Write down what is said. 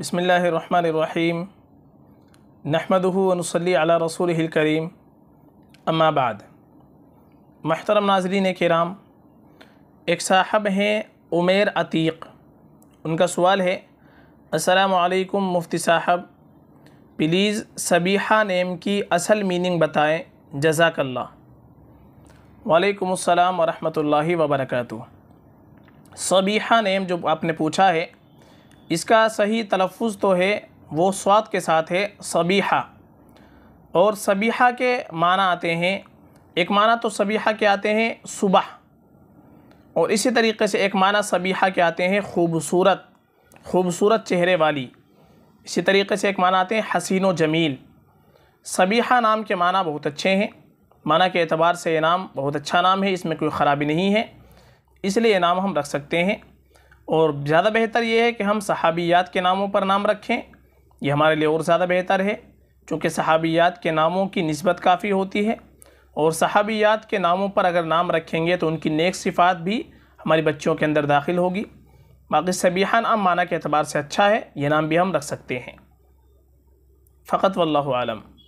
بسم اللہ الرحمن الرحیم و ہنسلی علی رسوله الكریم اما بعد محترم ناظرین کرام ایک صاحب ہیں عمیر عتیق ان کا سوال ہے السلام علیکم مفتی صاحب پلیز سبیحہ نیم کی اصل میننگ بتائیں جزاک اللہ وعلیکم السلام ورحمۃ اللہ وبرکاتہ سبیحہ نیم جو آپ نے پوچھا ہے اس کا صحیح تلفظ تو ہے وہ سواد کے ساتھ ہے صبیحہ اور صبیحہ کے معنی آتے ہیں ایک معنی تو صبیحہ کے آتے ہیں صبح اور اسی طریقے سے ایک معنی صبیحہ کے آتے ہیں خوبصورت خوبصورت چہرے والی اسی طریقے سے ایک معنی آتے ہیں حسین و جمیل صبیحہ نام کے معنی بہت اچھے ہیں معنی کے اعتبار سے یہ نام بہت اچھا نام ہے اس میں کوئی خرابی نہیں ہے اس لیے یہ نام ہم رکھ سکتے ہیں اور زیادہ بہتر یہ ہے کہ ہم صحابیات کے ناموں پر نام رکھیں یہ ہمارے لیے اور زیادہ بہتر ہے چونکہ صحابیات کے ناموں کی نسبت کافی ہوتی ہے اور صحابیات کے ناموں پر اگر نام رکھیں گے تو ان کی نیک صفات بھی ہماری بچوں کے اندر داخل ہوگی باقی سبیحہ نام مانا کے اعتبار سے اچھا ہے یہ نام بھی ہم رکھ سکتے ہیں فقط واللہ عالم